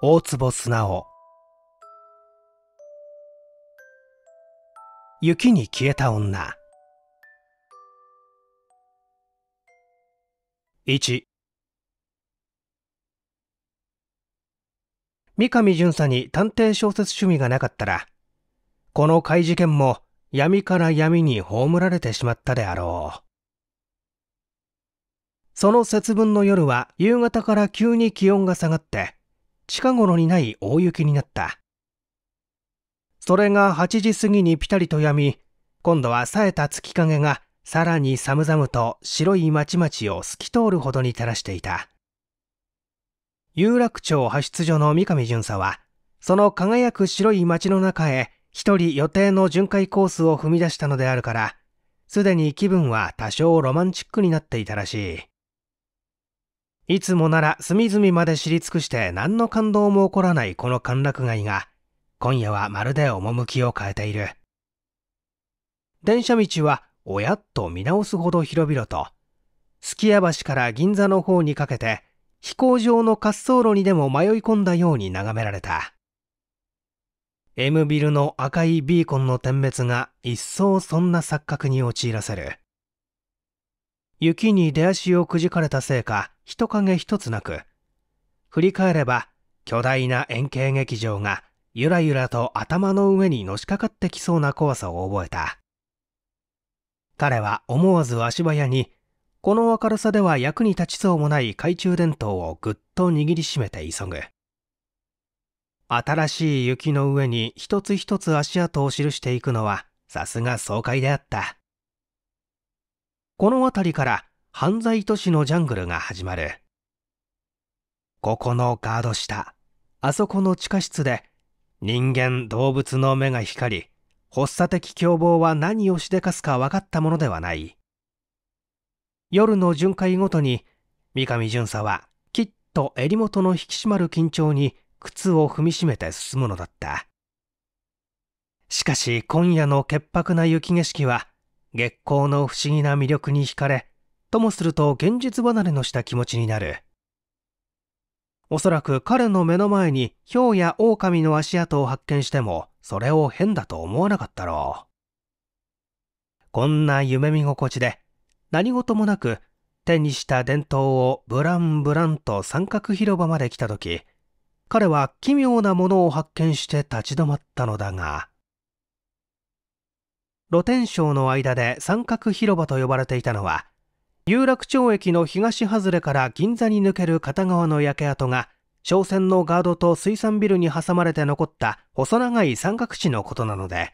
大坪素直雪に消えた女一三上巡査に探偵小説趣味がなかったらこの怪事件も闇から闇に葬られてしまったであろうその節分の夜は夕方から急に気温が下がって近頃にない大雪になった。それが8時過ぎにピタリとやみ、今度は冴えた月影がさらに寒々と白い町々を透き通るほどに照らしていた。有楽町派出所の三上巡査は、その輝く白い町の中へ一人予定の巡回コースを踏み出したのであるから、すでに気分は多少ロマンチックになっていたらしい。いつもなら隅々まで知り尽くして何の感動も起こらないこの歓楽街が、今夜はまるで趣を変えている。電車道は、おやっと見直すほど広々と、数寄屋橋から銀座の方にかけて、飛行場の滑走路にでも迷い込んだように眺められた。M ビルの赤いビーコンの点滅が一層そんな錯覚に陥らせる。雪に出足をくじかれたせいか人影一つなく振り返れば巨大な円形劇場がゆらゆらと頭の上にのしかかってきそうな怖さを覚えた彼は思わず足早にこの明るさでは役に立ちそうもない懐中電灯をぐっと握りしめて急ぐ新しい雪の上に一つ一つ足跡を記していくのはさすが爽快であったこの辺りから犯罪都市のジャングルが始まるここのガード下あそこの地下室で人間動物の目が光り発作的凶暴は何をしでかすか分かったものではない夜の巡回ごとに三上巡査はきっと襟元の引き締まる緊張に靴を踏みしめて進むのだったしかし今夜の潔白な雪景色は月光の不思議な魅力に惹かれともすると現実離れのした気持ちになるおそらく彼の目の前にヒョウやオオカミの足跡を発見してもそれを変だと思わなかったろうこんな夢見心地で何事もなく手にした伝統をブランブランと三角広場まで来た時彼は奇妙なものを発見して立ち止まったのだが露天商の間で三角広場と呼ばれていたのは有楽町駅の東外れから銀座に抜ける片側の焼け跡が商船のガードと水産ビルに挟まれて残った細長い三角地のことなので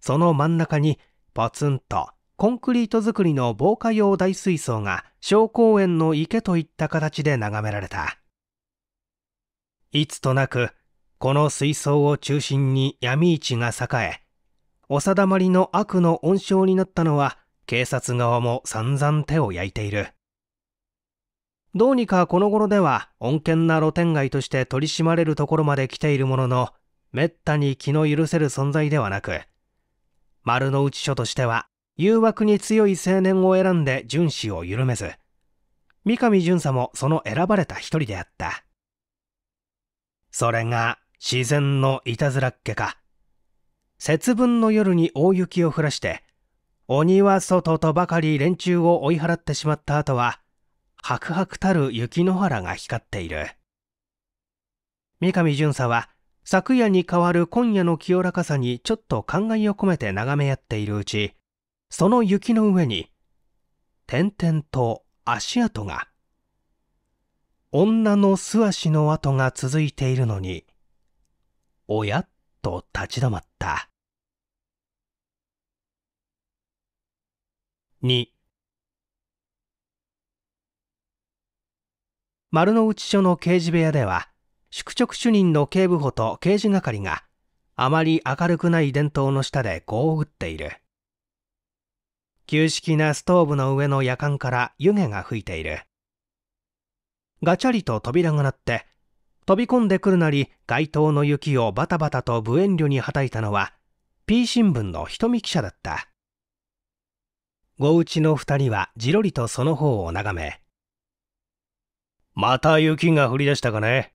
その真ん中にポツンとコンクリート造りの防火用大水槽が小公園の池といった形で眺められたいつとなくこの水槽を中心に闇市が栄えお定まりの悪の温床になったのは警察側も散々手を焼いているどうにかこの頃では穏健な露店街として取り締まれるところまで来ているもののめったに気の許せる存在ではなく丸の内署としては誘惑に強い青年を選んで巡視を緩めず三上巡査もその選ばれた一人であったそれが自然のいたずらっけか節分の夜に大雪を降らして、鬼は外とばかり連中を追い払ってしまった後は、白々たる雪の原が光っている。三上巡査は、昨夜に変わる今夜の清らかさにちょっと感慨を込めて眺め合っているうち、その雪の上に、点々と足跡が、女の素足の跡が続いているのに、おやと立ち止まった。2丸の内署の刑事部屋では宿直主任の警部補と刑事係があまり明るくない伝統の下で碁を打っている旧式なストーブの上の夜間から湯気が吹いているガチャリと扉が鳴って飛び込んでくるなり街灯の雪をバタバタと無遠慮にはたいたのは P 新聞の瞳記者だったごうちの2人はじろりとその方を眺めまた雪が降り出したかね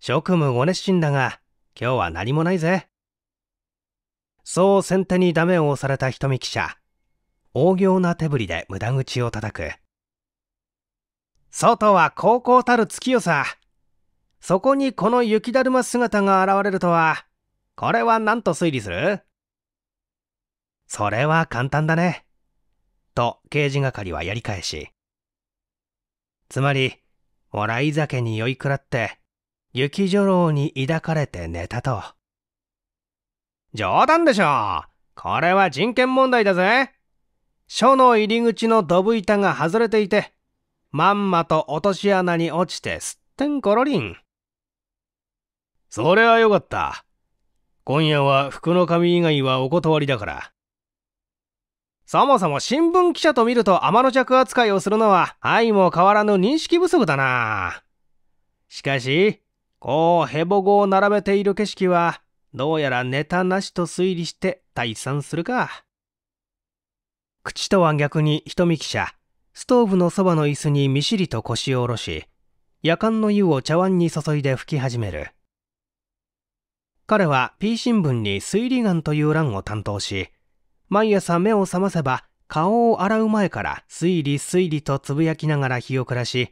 職務ご熱心だが今日は何もないぜそう先手にダメを押された瞳記者大行な手振りで無駄口を叩く外は高校たる月よさそこにこの雪だるま姿が現れるとは、これは何と推理するそれは簡単だね。と、刑事係はやり返し。つまり、もらい酒に酔いくらって、雪女郎に抱かれて寝たと。冗談でしょこれは人権問題だぜ書の入り口のドブ板が外れていて、まんまと落とし穴に落ちてすってんころりん。それはよかった。今夜は服の紙以外はお断りだから。そもそも新聞記者と見ると天の弱扱いをするのは愛も変わらぬ認識不足だな。しかし、こうヘボ語を並べている景色は、どうやらネタなしと推理して退散するか。口とは逆に見記者、ストーブのそばの椅子にみしりと腰を下ろし、夜間の湯を茶碗に注いで拭き始める。彼は P 新聞に推理眼という欄を担当し、毎朝目を覚ませば顔を洗う前から推理推理とつぶやきながら日を暮らし、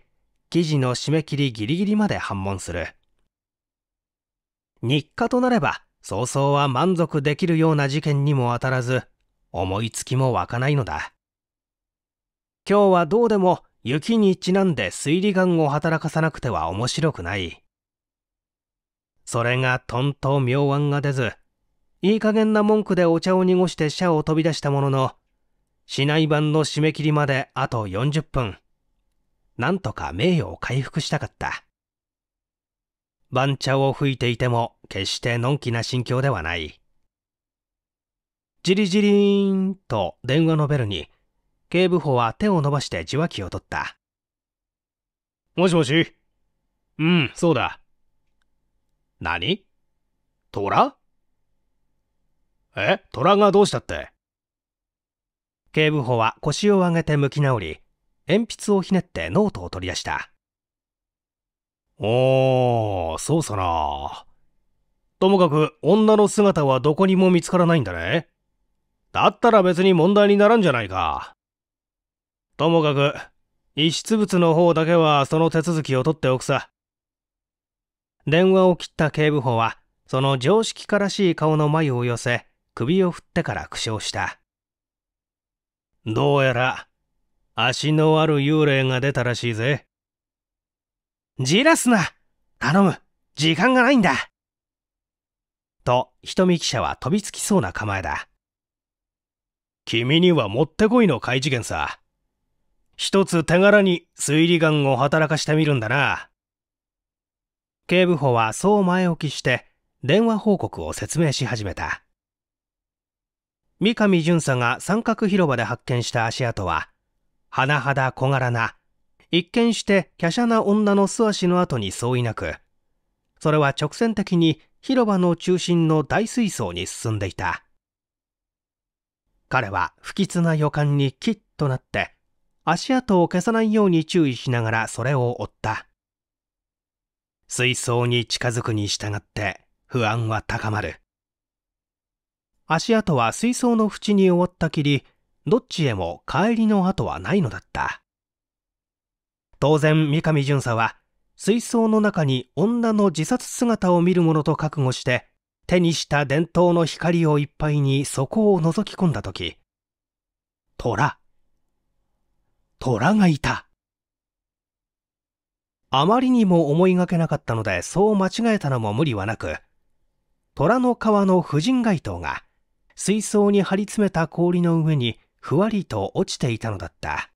記事の締め切りギリギリまで反問する。日課となれば、早々は満足できるような事件にも当たらず、思いつきも湧かないのだ。今日はどうでも雪にちなんで推理眼を働かさなくては面白くない。それがとんと妙案が出ず、いい加減な文句でお茶を濁して社を飛び出したものの、市内版の締め切りまであと40分。なんとか名誉を回復したかった。番茶を吹いていても決してのんきな心境ではない。じりじりーんと電話のベルに、警部補は手を伸ばして受話器を取った。もしもしうん、そうだ。何虎え虎がどうしたって警部補は腰を上げて向き直り、鉛筆をひねってノートを取り出した。おー、そうさな。ともかく女の姿はどこにも見つからないんだね。だったら別に問題にならんじゃないか。ともかく、遺失物の方だけはその手続きを取っておくさ。電話を切った警部補は、その常識からしい顔の眉を寄せ、首を振ってから苦笑した。どうやら、足のある幽霊が出たらしいぜ。じらすな頼む時間がないんだと、瞳記者は飛びつきそうな構えだ。君にはもってこいの怪事件さ。一つ手柄に推理眼を働かしてみるんだな。警部補はそう前置きして電話報告を説明し始めた三上巡査が三角広場で発見した足跡は甚だ小柄な一見して華奢な女の素足の後に相違なくそれは直線的に広場の中心の大水槽に進んでいた彼は不吉な予感にキッとなって足跡を消さないように注意しながらそれを追った水槽に近づくに従って不安は高まる足跡は水槽の縁に覆ったきりどっちへも帰りの跡はないのだった当然三上巡査は水槽の中に女の自殺姿を見るものと覚悟して手にした伝統の光をいっぱいにそこを覗き込んだ時虎虎がいたあまりにも思いがけなかったのでそう間違えたのも無理はなく虎の皮の婦人街灯が水槽に張り詰めた氷の上にふわりと落ちていたのだった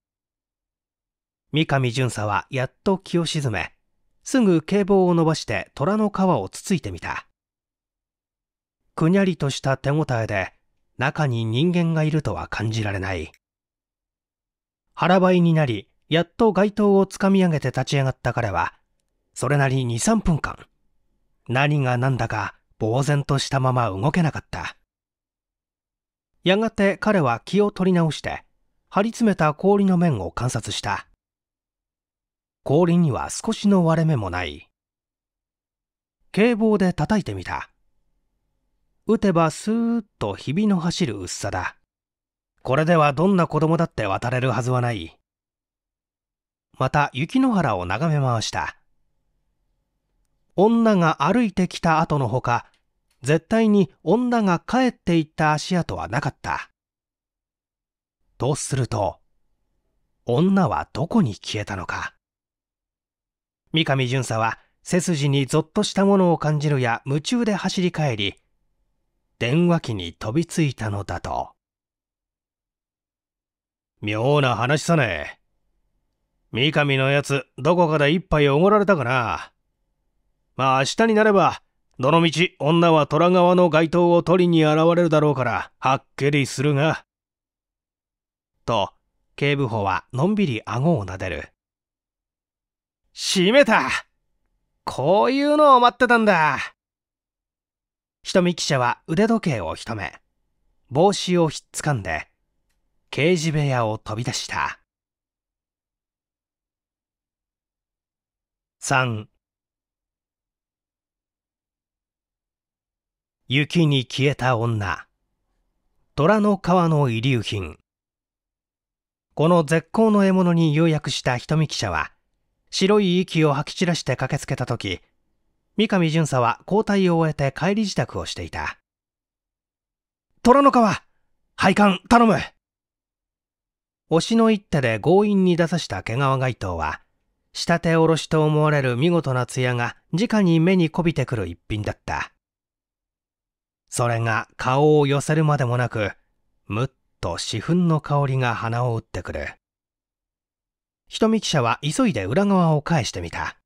三上巡査はやっと気を沈めすぐ警棒を伸ばして虎の皮をつついてみたくにゃりとした手応えで中に人間がいるとは感じられない腹ばいになりやっと街灯をつかみ上げて立ち上がった彼は、それなり23分間、何が何だか呆然としたまま動けなかった。やがて彼は気を取り直して、張り詰めた氷の面を観察した。氷には少しの割れ目もない。警棒で叩いてみた。打てばスーッとひびの走る薄さだ。これではどんな子供だって渡れるはずはない。また雪の原を眺め回した。女が歩いてきた後のほか、絶対に女が帰っていった足跡はなかった。とすると、女はどこに消えたのか。三上巡査は背筋にぞっとしたものを感じるや夢中で走り帰り、電話機に飛びついたのだと。妙な話さね三上のやつ、どこかで一杯おごられたかな。まあ明日になれば、どのみち女は虎側の街灯を取りに現れるだろうから、はっきりするが。と、警部補はのんびり顎を撫でる。閉めたこういうのを待ってたんだ瞳記者は腕時計を一目、帽子をひっつかんで、刑事部屋を飛び出した。3雪に消えた女虎の皮の遺留品この絶好の獲物に誘約した瞳記者は白い息を吐き散らして駆けつけた時三上巡査は交代を終えて帰り支度をしていた虎の皮配管頼む押しの一手で強引に出させた毛皮街灯は仕ておろしと思われる見事な艶が直に目にこびてくる一品だったそれが顔を寄せるまでもなくむっと四粉の香りが鼻を打ってくる人見記者は急いで裏側を返してみた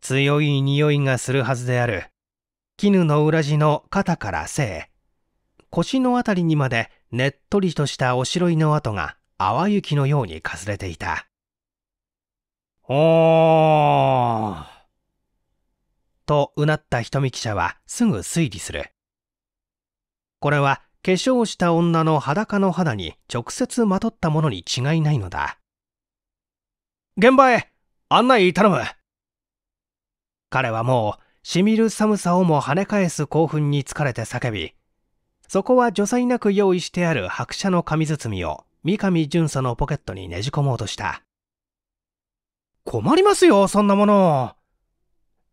強い匂いがするはずである絹の裏地の肩から背腰の辺りにまでねっとりとしたおしろいの跡が淡雪のようにかすれていたおーとうなった瞳記者はすぐ推理する。これは化粧した女の裸の肌に直接まとったものに違いないのだ。現場へ案内頼む彼はもうしみる寒さをも跳ね返す興奮に疲れて叫び、そこは除細なく用意してある白車の紙包みを三上巡査のポケットにねじ込もうとした。困りますよ、そんなもの。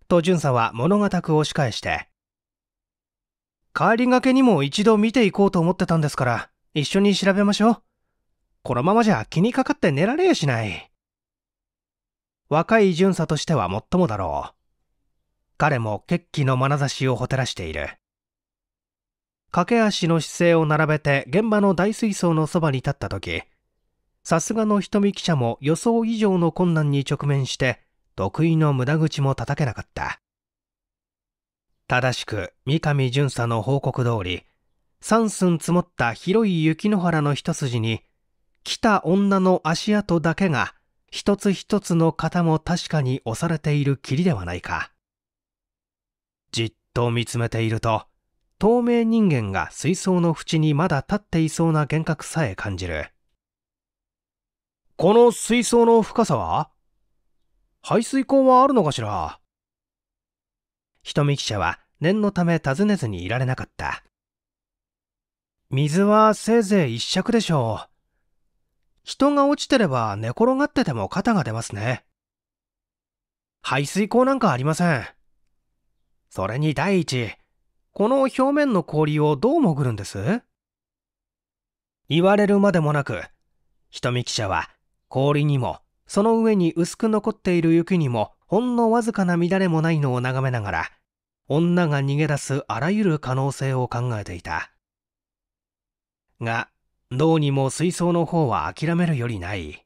と、淳さんは物語を押し返して。帰りがけにも一度見ていこうと思ってたんですから、一緒に調べましょう。このままじゃ気にかかって寝られやしない。若い巡査としてはもっともだろう。彼も決起の眼差しをほてらしている。駆け足の姿勢を並べて現場の大水槽のそばに立った時、さすがの瞳記者も予想以上の困難に直面して得意の無駄口も叩けなかった正しく三上巡査の報告通り三寸積もった広い雪の原の一筋に来た女の足跡だけが一つ一つの型も確かに押されている霧ではないかじっと見つめていると透明人間が水槽の縁にまだ立っていそうな幻覚さえ感じるこの水槽の深さは排水口はあるのかしら人見記者は念のため尋ねずにいられなかった。水はせいぜい一尺でしょう。人が落ちてれば寝転がってても肩が出ますね。排水口なんかありません。それに第一、この表面の氷をどう潜るんです言われるまでもなく、人見記者は氷にも、その上に薄く残っている雪にも、ほんのわずかな乱れもないのを眺めながら、女が逃げ出すあらゆる可能性を考えていた。が、どうにも水槽の方は諦めるよりない。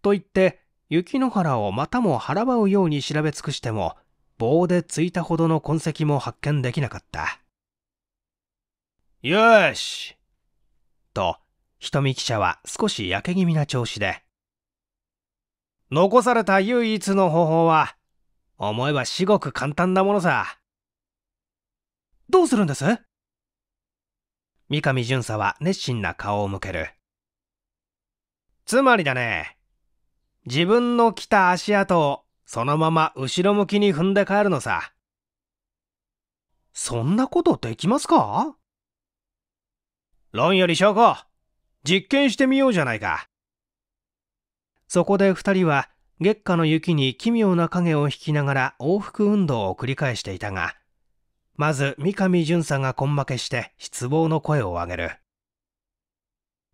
と言って、雪の原をまたも払ばうように調べ尽くしても、棒でついたほどの痕跡も発見できなかった。よしと、瞳記者は少しやけ気味な調子で残された唯一の方法は思えば至極簡単なものさどうするんです三上巡査は熱心な顔を向けるつまりだね自分の来た足跡をそのまま後ろ向きに踏んで帰るのさそんなことできますか論より証拠実験してみようじゃないか。そこで2人は月下の雪に奇妙な影を引きながら往復運動を繰り返していたが、まず三上巡さんが根負けして失望の声を上げる。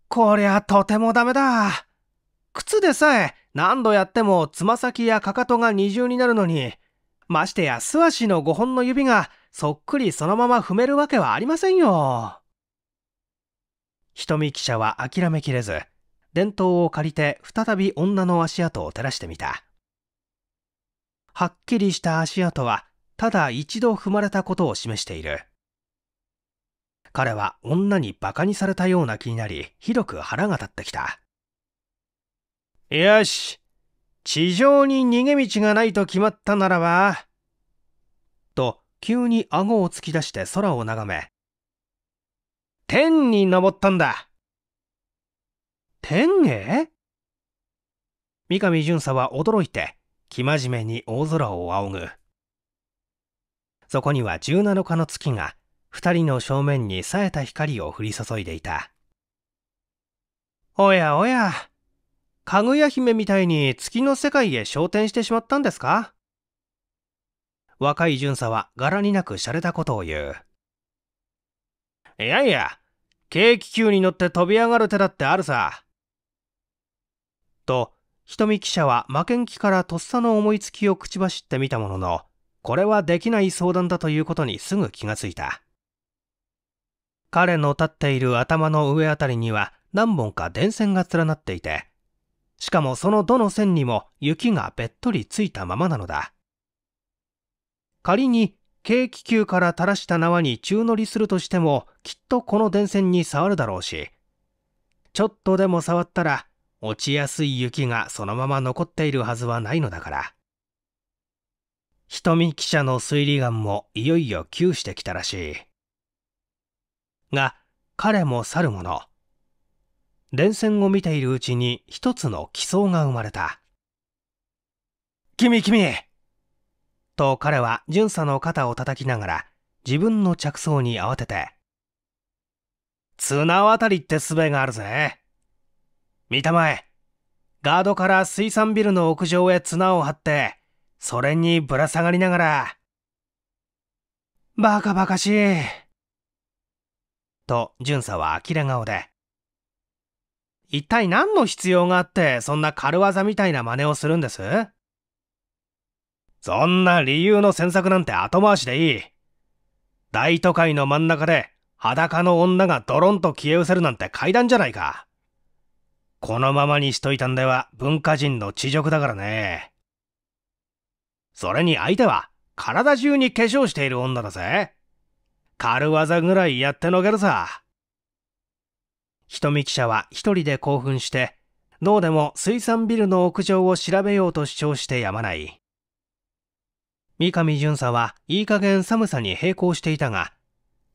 こりゃとてもダメだ。靴でさえ何度やってもつま先やかかとが二重になるのに、ましてや素足の5本の指がそっくりそのまま踏めるわけはありませんよ。瞳記者は諦めきれず伝統を借りて再び女の足跡を照らしてみたはっきりした足跡はただ一度踏まれたことを示している彼は女にバカにされたような気になりひどく腹が立ってきたよし地上に逃げ道がないと決まったならばと急に顎を突き出して空を眺め天に登ったんだ。天へ三上巡査は驚いて、生真面目に大空を仰ぐ。そこには十七日の月が、二人の正面に冴えた光を降り注いでいた。おやおや、かぐや姫みたいに月の世界へ昇天してしまったんですか若い巡査は柄になく洒落たことを言う。いやいや、軽気球に乗って飛び上がる手だってあるさ。と、瞳記者は負けん気からとっさの思いつきを口走ってみたものの、これはできない相談だということにすぐ気がついた。彼の立っている頭の上あたりには何本か電線が連なっていて、しかもそのどの線にも雪がべっとりついたままなのだ。仮に軽気球から垂らした縄に宙乗りするとしてもきっとこの電線に触るだろうしちょっとでも触ったら落ちやすい雪がそのまま残っているはずはないのだから瞳記者の推理眼もいよいよ窮してきたらしいが彼も去るもの電線を見ているうちに一つの奇想が生まれた君君と彼は巡査の肩を叩きながら自分の着想に慌てて綱渡りって術があるぜ見たまえガードから水産ビルの屋上へ綱を張ってそれにぶら下がりながらバカバカしいと巡査は呆れ顔で一体何の必要があってそんな軽業みたいな真似をするんですそんな理由の詮索なんて後回しでいい。大都会の真ん中で裸の女がドロンと消え失せるなんて階段じゃないか。このままにしといたんでは文化人の恥辱だからね。それに相手は体中に化粧している女だぜ。軽技ぐらいやってのけるさ。瞳記者は一人で興奮して、どうでも水産ビルの屋上を調べようと主張してやまない。三上巡査はいい加減寒さに並行していたが、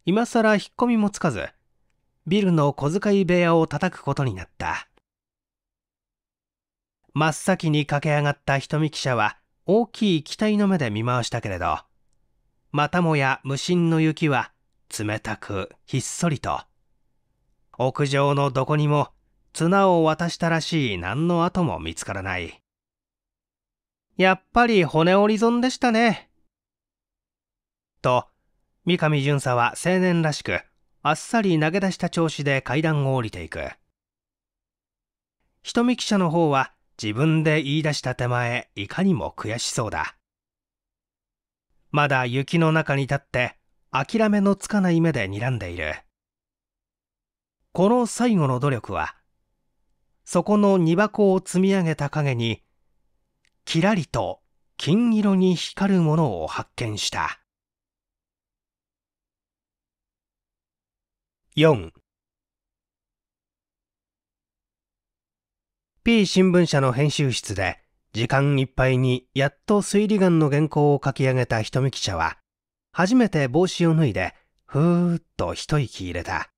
今更引っ込みもつかず、ビルの小遣い部屋を叩くことになった。真っ先に駆け上がった瞳記者は大きい期待の目で見回したけれど、またもや無心の雪は冷たくひっそりと、屋上のどこにも綱を渡したらしい何の跡も見つからない。やっぱり骨折り損でしたね。と、三上巡査は青年らしく、あっさり投げ出した調子で階段を降りていく。瞳記者の方は自分で言い出した手前、いかにも悔しそうだ。まだ雪の中に立って、諦めのつかない目で睨んでいる。この最後の努力は、そこの荷箱を積み上げた影に、きらりと金色に光るものを発見した4 P 新聞社の編集室で時間いっぱいにやっと推理眼の原稿を書き上げた瞳記者は初めて帽子を脱いでふーっと一息入れた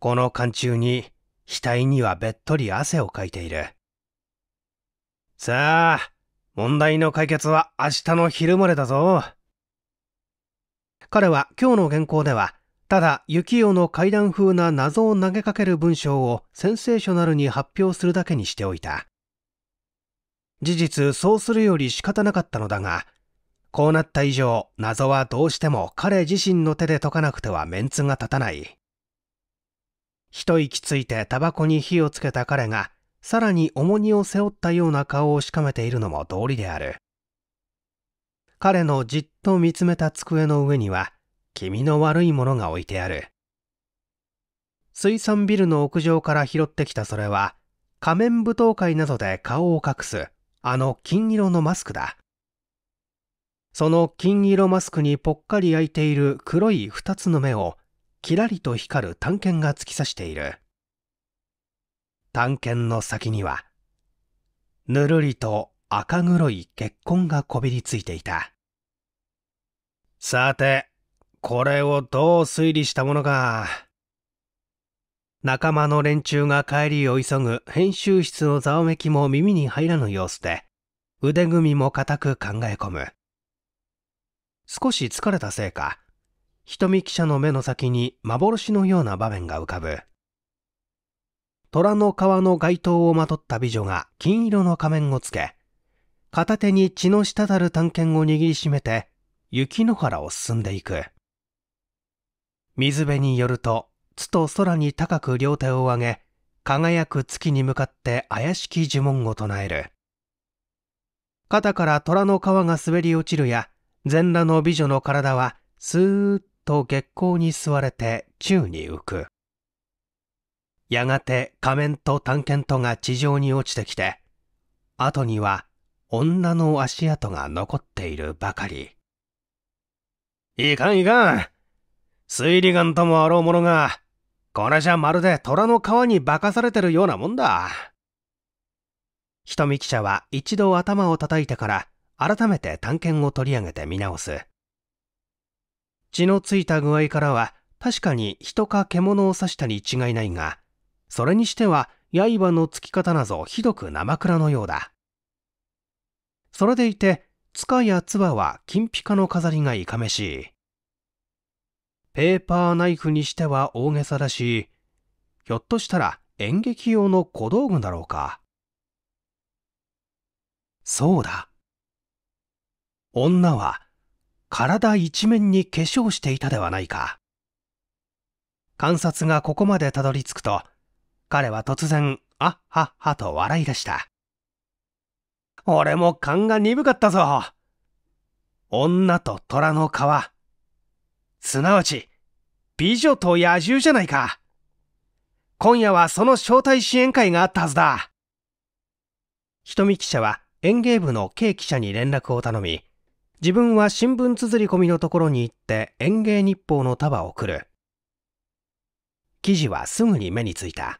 この間中に額にはべっとり汗をかいているさあ、問題の解決は明日の昼までだぞ。彼は今日の原稿では、ただ幸男の怪談風な謎を投げかける文章をセンセーショナルに発表するだけにしておいた。事実、そうするより仕方なかったのだが、こうなった以上、謎はどうしても彼自身の手で解かなくてはメンツが立たない。一息ついてタバコに火をつけた彼が、さらに重荷を背負ったような顔をしかめているのも道理である。彼のじっと見つめた机の上には、気味の悪いものが置いてある。水産ビルの屋上から拾ってきたそれは、仮面舞踏会などで顔を隠す、あの金色のマスクだ。その金色マスクにぽっかり開いている黒い二つの目を、キラリと光る探検が突き刺している。探検の先にはぬるりと赤黒い血痕がこびりついていたさてこれをどう推理したものか仲間の連中が帰りを急ぐ編集室のざわめきも耳に入らぬ様子で腕組みも固く考え込む少し疲れたせいか瞳記者の目の先に幻のような場面が浮かぶ虎の皮の街灯をまとった美女が金色の仮面をつけ、片手に血の滴る探検を握りしめて、雪の原を進んでいく。水辺によると、津と空に高く両手を上げ、輝く月に向かって怪しき呪文を唱える。肩から虎の皮が滑り落ちるや、全裸の美女の体は、スーッと月光に吸われて宙に浮く。やがて仮面と探検とが地上に落ちてきて後には女の足跡が残っているばかりいかんいかん推理眼ともあろうものがこれじゃまるで虎の皮に化かされてるようなもんだ瞳記者は一度頭を叩いてから改めて探検を取り上げて見直す血のついた具合からは確かに人か獣を刺したに違いないがそれにしては刃のつき方なぞひどく生倉のようだそれでいてつかやつばは金ピカの飾りがいかめしいペーパーナイフにしては大げさだしひょっとしたら演劇用の小道具だろうかそうだ女は体一面に化粧していたではないか観察がここまでたどり着くと彼は突然、あっはっはと笑い出した。俺も勘が鈍かったぞ。女と虎の皮。すなわち、美女と野獣じゃないか。今夜はその招待支援会があったはずだ。瞳記者は園芸部の K 記者に連絡を頼み、自分は新聞綴り込みのところに行って園芸日報の束を送る。記事はすぐに目についた。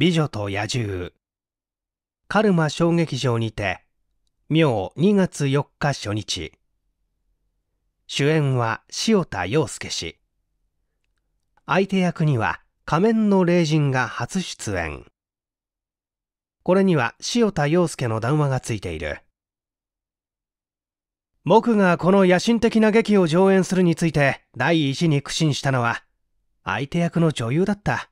美女と野獣カルマ小劇場にて明2月4日初日主演は塩田洋介氏相手役には仮面の霊人が初出演これには塩田洋介の談話がついている僕がこの野心的な劇を上演するについて第一に苦心したのは相手役の女優だった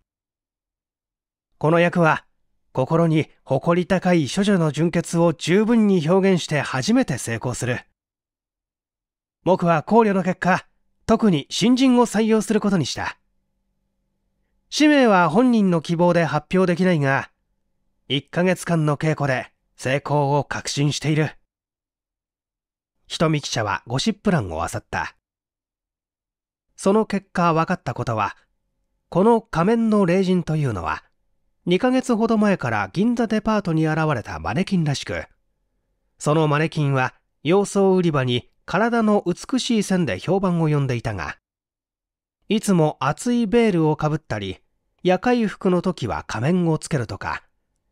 この役は心に誇り高い処女の純潔を十分に表現して初めて成功する僕は考慮の結果特に新人を採用することにした氏名は本人の希望で発表できないが1ヶ月間の稽古で成功を確信している人見記者はゴシップ欄を漁ったその結果分かったことはこの仮面の霊人というのは2ヶ月ほど前から銀座デパートに現れたマネキンらしく、そのマネキンは洋装売り場に体の美しい線で評判を呼んでいたが、いつも厚いベールをかぶったり、夜会服の時は仮面をつけるとか、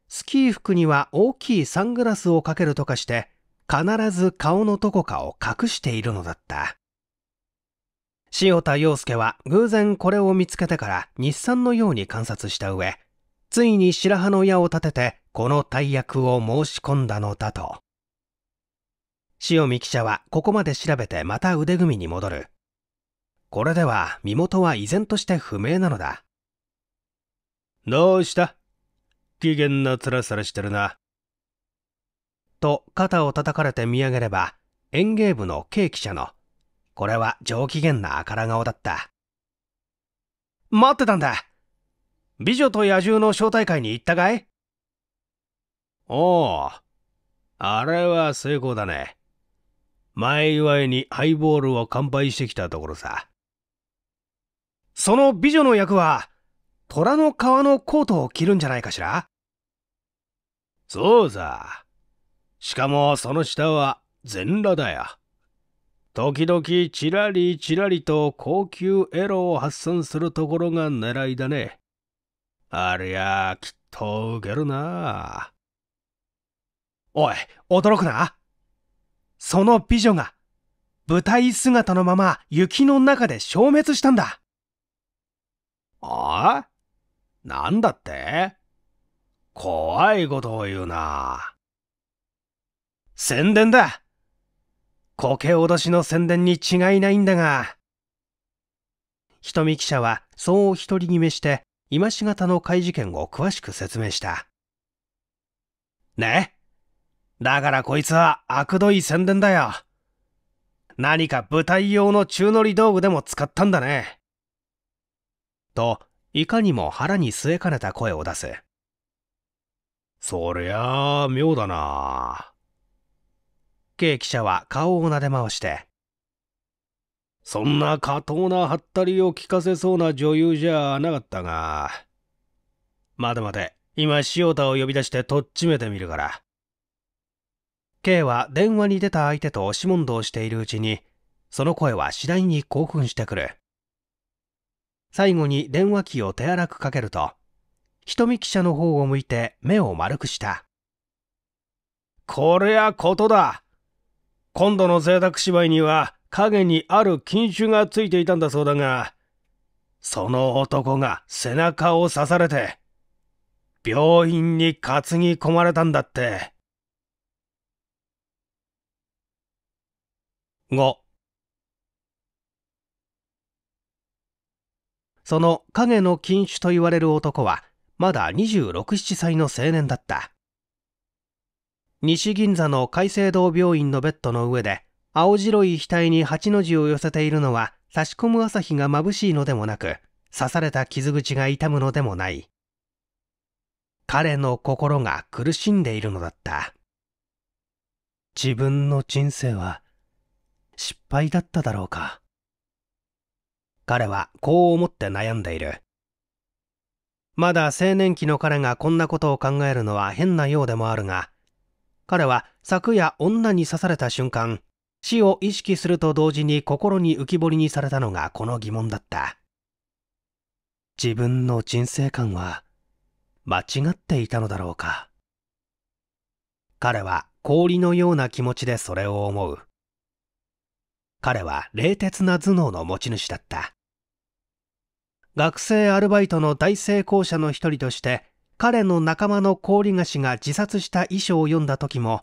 スキー服には大きいサングラスをかけるとかして、必ず顔のどこかを隠しているのだった。塩田洋介は偶然これを見つけてから日産のように観察した上、ついに白羽の矢を立ててこの大役を申し込んだのだと塩見記者はここまで調べてまた腕組みに戻るこれでは身元は依然として不明なのだどうした機嫌なつらさらしてるなと肩を叩かれて見上げれば園芸部の K 記者のこれは上機嫌な赤ら顔だった待ってたんだ美女と野獣の招待会に行ったかいおお、あれは成功だね。前祝いにハイボールを乾杯してきたところさ。その美女の役は、虎の皮のコートを着るんじゃないかしらそうさ。しかもその下は全裸だよ。時々ちらりちらりと高級エロを発散するところが狙いだね。ありゃあ、きっと受けるな。おい、驚くな。その美女が、舞台姿のまま雪の中で消滅したんだ。ああなんだって怖いことを言うな。宣伝だ苔脅しの宣伝に違いないんだが。瞳記者はそう独り決めして今しがたの怪事件を詳しく説明した。ねだからこいつは悪どい宣伝だよ。何か舞台用の宙乗り道具でも使ったんだね。と、いかにも腹に据えかねた声を出す。そりゃあ、妙だな。K 記者は顔を撫で回して、そんな過当なハったりを聞かせそうな女優じゃなかったが。待て待て、今塩田を呼び出してとっちめてみるから。K は電話に出た相手と押し問答しているうちに、その声は次第に興奮してくる。最後に電話機を手荒くかけると、瞳記者の方を向いて目を丸くした。こりゃことだ今度の贅沢芝居には影にある禁酒がついていたんだそうだが、その男が背中を刺されて、病院に担ぎ込まれたんだって。5その影の禁酒と言われる男は、まだ26、7歳の青年だった。西銀座の海星堂病院のベッドの上で青白い額に8の字を寄せているのは差し込む朝日が眩しいのでもなく刺された傷口が痛むのでもない彼の心が苦しんでいるのだった自分の人生は失敗だっただろうか彼はこう思って悩んでいるまだ青年期の彼がこんなことを考えるのは変なようでもあるが彼は昨夜女に刺された瞬間死を意識すると同時に心に浮き彫りにされたのがこの疑問だった自分の人生観は間違っていたのだろうか彼は氷のような気持ちでそれを思う彼は冷徹な頭脳の持ち主だった学生アルバイトの大成功者の一人として彼の仲間の氷菓子が自殺した遺書を読んだ時も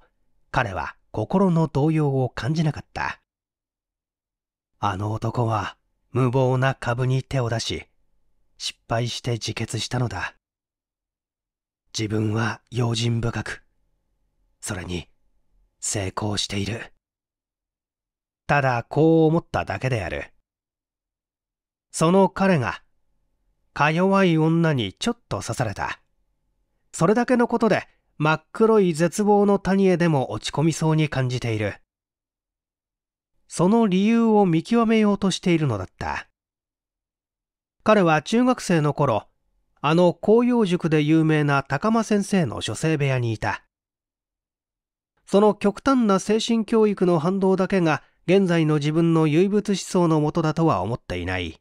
彼は心の動揺を感じなかった。あの男は無謀な株に手を出し、失敗して自決したのだ。自分は用心深く、それに成功している。ただこう思っただけである。その彼が、か弱い女にちょっと刺された。それだけのことで真っ黒い絶望の谷へでも落ち込みそうに感じている。その理由を見極めようとしているのだった。彼は中学生の頃、あの紅葉塾で有名な高間先生の書生部屋にいた。その極端な精神教育の反動だけが現在の自分の唯物思想のもとだとは思っていない。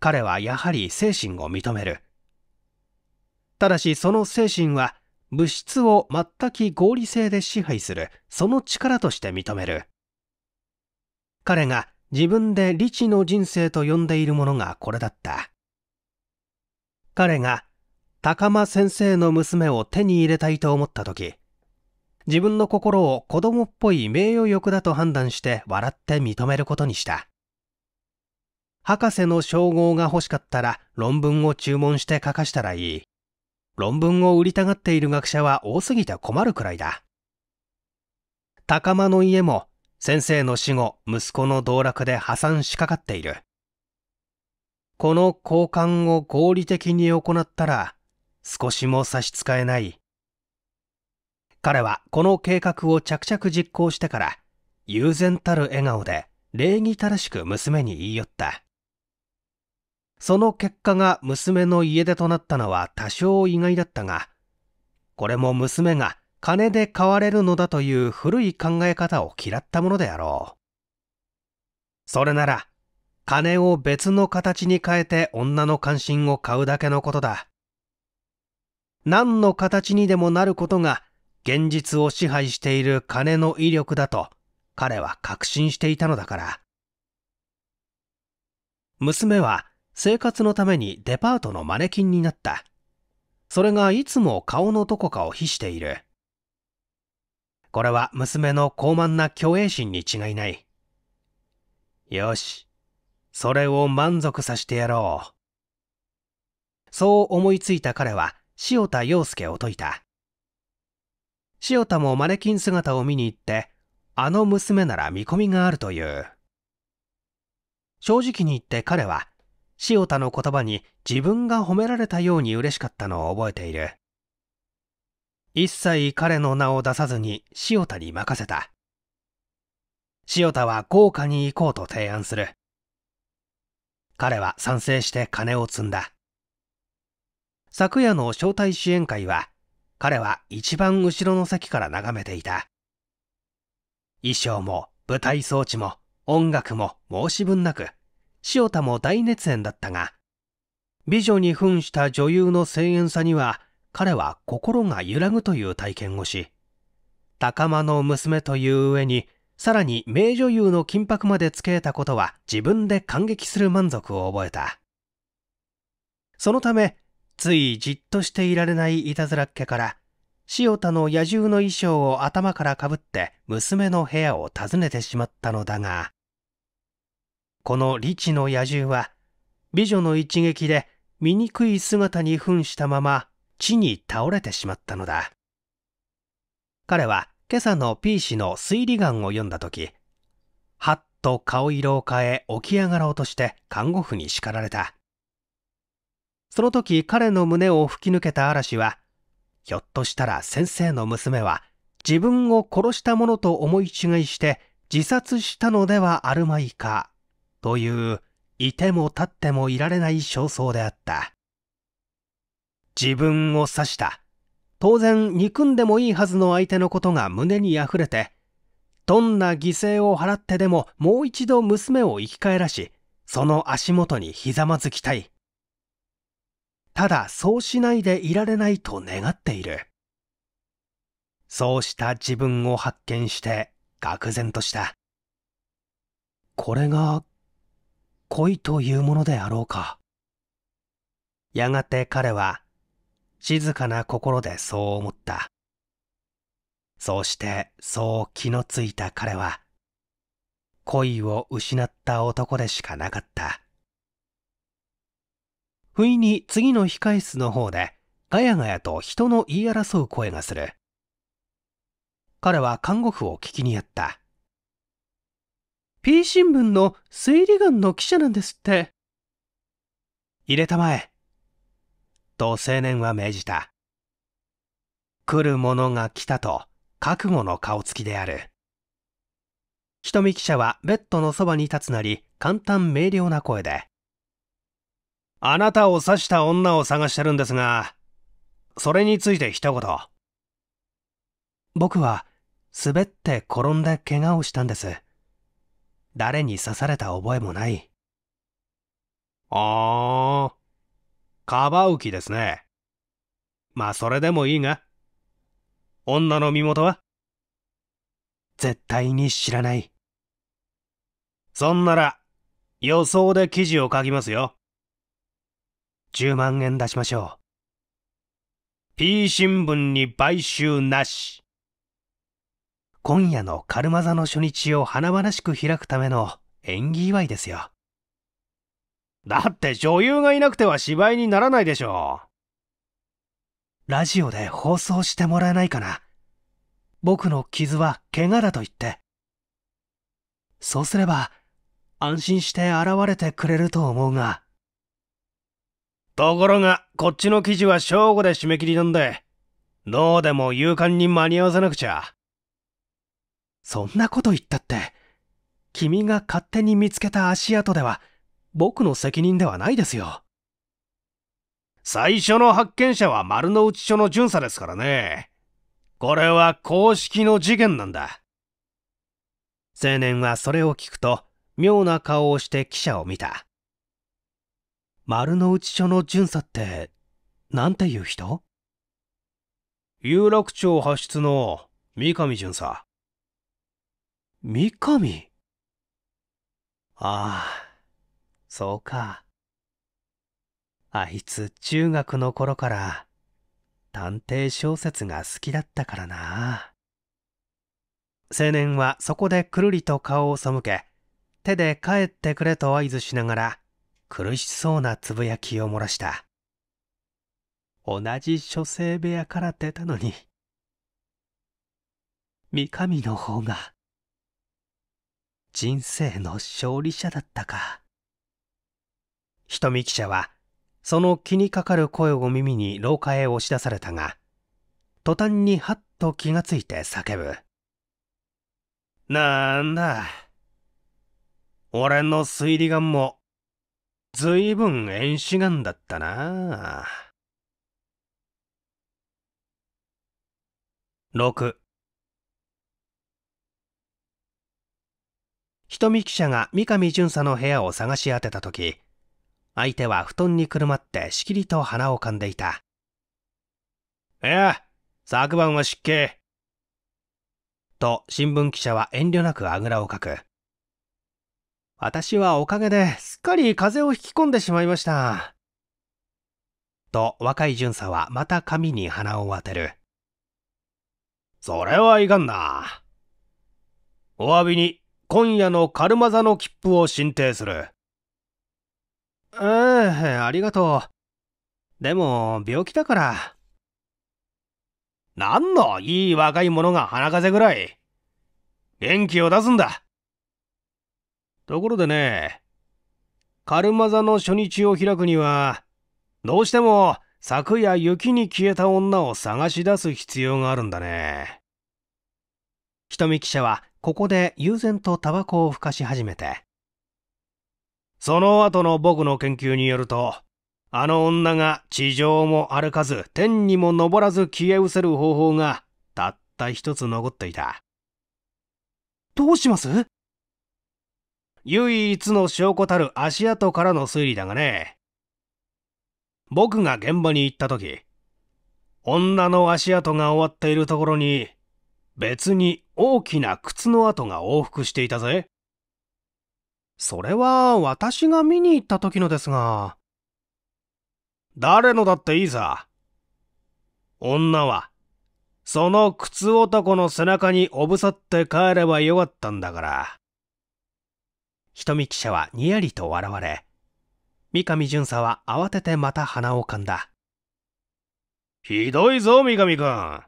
彼はやはり精神を認める。ただしその精神は物質を全き合理性で支配するその力として認める彼が自分で理智の人生と呼んでいるものがこれだった彼が高間先生の娘を手に入れたいと思った時自分の心を子供っぽい名誉欲だと判断して笑って認めることにした博士の称号が欲しかったら論文を注文して書かしたらいい論文を売りたがっている学者は多すぎて困るくらいだ。高間の家も先生の死後、息子の道楽で破産しかかっている。この交換を合理的に行ったら、少しも差し支えない。彼はこの計画を着々実行してから、悠然たる笑顔で礼儀正しく娘に言い寄った。その結果が娘の家出となったのは多少意外だったが、これも娘が金で買われるのだという古い考え方を嫌ったものであろう。それなら、金を別の形に変えて女の関心を買うだけのことだ。何の形にでもなることが現実を支配している金の威力だと彼は確信していたのだから。娘は生活のためにデパートのマネキンになった。それがいつも顔のどこかを比している。これは娘の高慢な虚栄心に違いない。よし。それを満足させてやろう。そう思いついた彼は塩田洋介を説いた。塩田もマネキン姿を見に行って、あの娘なら見込みがあるという。正直に言って彼は塩田の言葉に自分が褒められたように嬉しかったのを覚えている。一切彼の名を出さずに塩田に任せた。塩田は豪華に行こうと提案する。彼は賛成して金を積んだ。昨夜の招待支援会は、彼は一番後ろの席から眺めていた。衣装も舞台装置も音楽も申し分なく、塩田も大熱演だったが、美女に扮した女優の声援さには、彼は心が揺らぐという体験をし、高間の娘という上に、さらに名女優の金箔までつけたことは自分で感激する満足を覚えた。そのため、ついじっとしていられないいたずらっけから、塩田の野獣の衣装を頭からかぶって娘の部屋を訪ねてしまったのだが、この理智の野獣は、美女の一撃で醜い姿に扮したまま地に倒れてしまったのだ。彼は今朝の P 氏の推理眼を読んだ時、はっと顔色を変え起き上がろうとして看護婦に叱られた。その時彼の胸を吹き抜けた嵐は、ひょっとしたら先生の娘は自分を殺したものと思い違いして自殺したのではあるまいかといういても立ってもいられない焦燥であった自分を刺した当然憎んでもいいはずの相手のことが胸にあふれてどんな犠牲を払ってでももう一度娘を生き返らしその足元にひざまずきたいただそうしないでいられないと願っているそうした自分を発見して愕然としたこれが恋というものであろうか。やがて彼は静かな心でそう思った。そうしてそう気のついた彼は恋を失った男でしかなかった。不意に次の控室の方でガヤガヤと人の言い争う声がする。彼は看護婦を聞きにやった。P 新聞の推理眼の記者なんですって入れたまえと青年は命じた来る者が来たと覚悟の顔つきである瞳記者はベッドのそばに立つなり簡単明瞭な声であなたを刺した女を探してるんですがそれについて一言僕は滑って転んで怪我をしたんです誰に刺された覚えもない。あー、カバウキですね。まあそれでもいいが。女の身元は絶対に知らない。そんなら、予想で記事を書きますよ。10万円出しましょう。P 新聞に買収なし。今夜のカルマ座の初日を華々しく開くための演技祝いですよ。だって女優がいなくては芝居にならないでしょう。ラジオで放送してもらえないかな。僕の傷は怪我だと言って。そうすれば、安心して現れてくれると思うが。ところが、こっちの記事は正午で締め切りなんで、どうでも勇敢に間に合わせなくちゃ。そんなこと言ったって、君が勝手に見つけた足跡では、僕の責任ではないですよ。最初の発見者は丸の内署の巡査ですからね。これは公式の事件なんだ。青年はそれを聞くと、妙な顔をして記者を見た。丸の内署の巡査って、なんていう人有楽町派出の三上巡査。三上ああそうかあいつ中学の頃から探偵小説が好きだったからな青年はそこでくるりと顔を背け手で帰ってくれと合図しながら苦しそうなつぶやきを漏らした同じ書生部屋から出たのに三上の方が人生の勝利者だったか。瞳記者は、その気にかかる声を耳に廊下へ押し出されたが、途端にハッと気がついて叫ぶ。なんだ。俺の推理眼も、ずいぶん遠視眼だったな。6瞳記者が三上巡査の部屋を探し当てた時相手は布団にくるまってしきりと鼻をかんでいたいや昨晩は失敬と新聞記者は遠慮なくあぐらをかく私はおかげですっかり風邪を引き込んでしまいましたと若い巡査はまた髪に鼻を当てるそれはいかんなお詫びに今夜のカルマ座の切符を申請する。ええありがとう。でも、病気だから。なんのいい若い者が鼻風ぐらい。元気を出すんだ。ところでね、カルマ座の初日を開くには、どうしても昨夜雪に消えた女を探し出す必要があるんだね。瞳記者はここで悠然とタバコをふかし始めてその後の僕の研究によるとあの女が地上も歩かず天にも昇らず消え失せる方法がたった一つ残っていたどうします唯一の証拠たる足跡からの推理だがね僕が現場に行った時女の足跡が終わっているところに別に大きな靴の跡が往復していたぜ。それは私が見に行った時のですが。誰のだっていいさ。女は、その靴男の背中におぶさって帰ればよかったんだから。瞳記者はにやりと笑われ、三上巡査は慌ててまた鼻をかんだ。ひどいぞ、三上くん。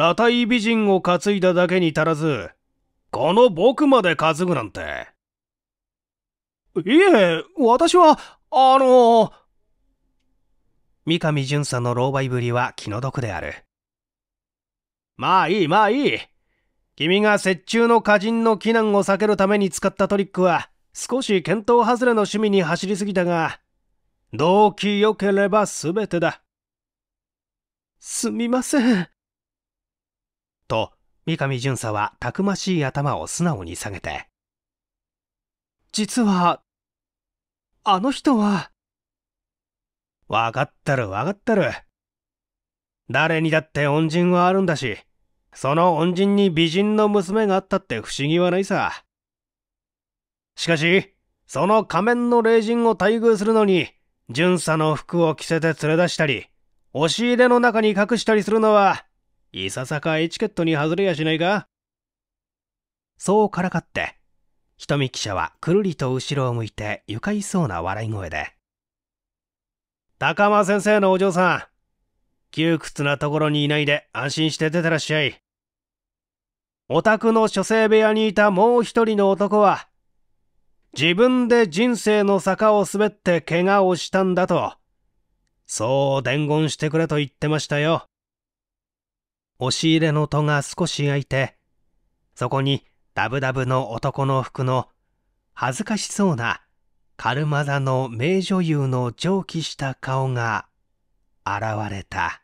裸体美人を担いだだけに足らず、この僕まで担ぐなんて。いえ、私は、あの三上淳さんの狼狽ぶりは気の毒である。まあいいまあいい。君が折衷の歌人の避難を避けるために使ったトリックは、少し見当外れの趣味に走りすぎたが、動機良ければ全てだ。すみません。と三上巡査はたくましい頭を素直に下げて実はあの人は分かったる分かったる誰にだって恩人はあるんだしその恩人に美人の娘があったって不思議はないさしかしその仮面の霊人を待遇するのに巡査の服を着せて連れ出したり押し入れの中に隠したりするのはいささかエチケットに外れやしないかそうからかって、瞳記者はくるりと後ろを向いて愉快そうな笑い声で。高間先生のお嬢さん、窮屈なところにいないで安心して出てらっしゃい。お宅の書生部屋にいたもう一人の男は、自分で人生の坂を滑って怪我をしたんだと、そう伝言してくれと言ってましたよ。押し入れの戸が少し開いて、そこにダブダブの男の服の恥ずかしそうなカルマ座の名女優の蒸気した顔が現れた。